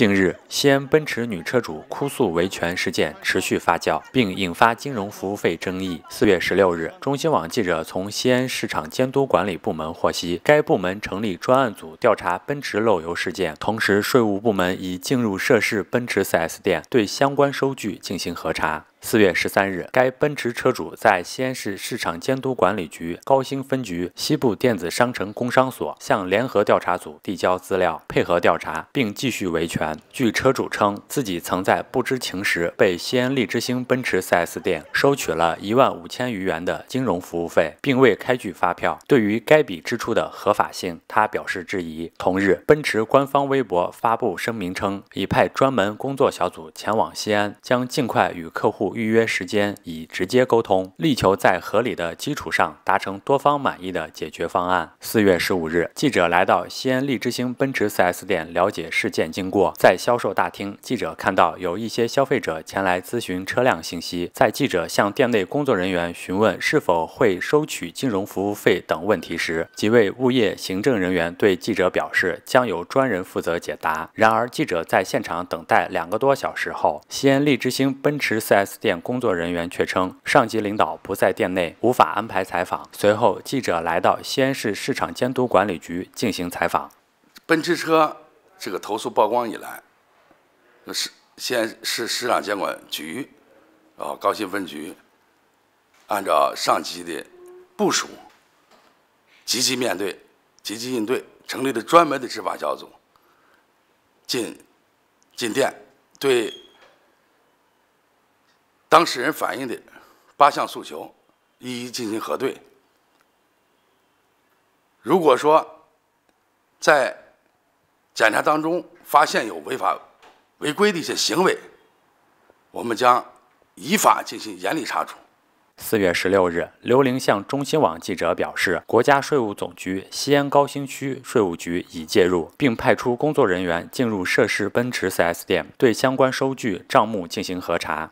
近日，西安奔驰女车主哭诉维权事件持续发酵，并引发金融服务费争议。四月十六日，中新网记者从西安市场监督管理部门获悉，该部门成立专案组调查奔驰漏油事件，同时税务部门已进入涉事奔驰 4S 店，对相关收据进行核查。四月十三日，该奔驰车主在西安市市场监督管理局高新分局西部电子商城工商所向联合调查组递交资料，配合调查，并继续维权。据车主称，自己曾在不知情时被西安利之星奔驰 4S 店收取了一万五千余元的金融服务费，并未开具发票。对于该笔支出的合法性，他表示质疑。同日，奔驰官方微博发布声明称，已派专门工作小组前往西安，将尽快与客户。预约时间以直接沟通，力求在合理的基础上达成多方满意的解决方案。四月十五日，记者来到西安利之星奔驰 4S 店了解事件经过。在销售大厅，记者看到有一些消费者前来咨询车辆信息。在记者向店内工作人员询问是否会收取金融服务费等问题时，几位物业行政人员对记者表示将由专人负责解答。然而，记者在现场等待两个多小时后，西安利之星奔驰 4S。店工作人员却称，上级领导不在店内，无法安排采访。随后，记者来到西安市市场监督管理局进行采访。奔驰车这个投诉曝光以来，市西安市市场监管局，啊，高新分局，按照上级的部署，积极面对，积极应对，成立了专门的执法小组，进进店对。当事人反映的八项诉求一一进行核对。如果说在检查当中发现有违法违规的一些行为，我们将依法进行严厉查处。四月十六日，刘玲向中新网记者表示，国家税务总局西安高新区税务局已介入，并派出工作人员进入涉事奔驰 4S 店，对相关收据账目进行核查。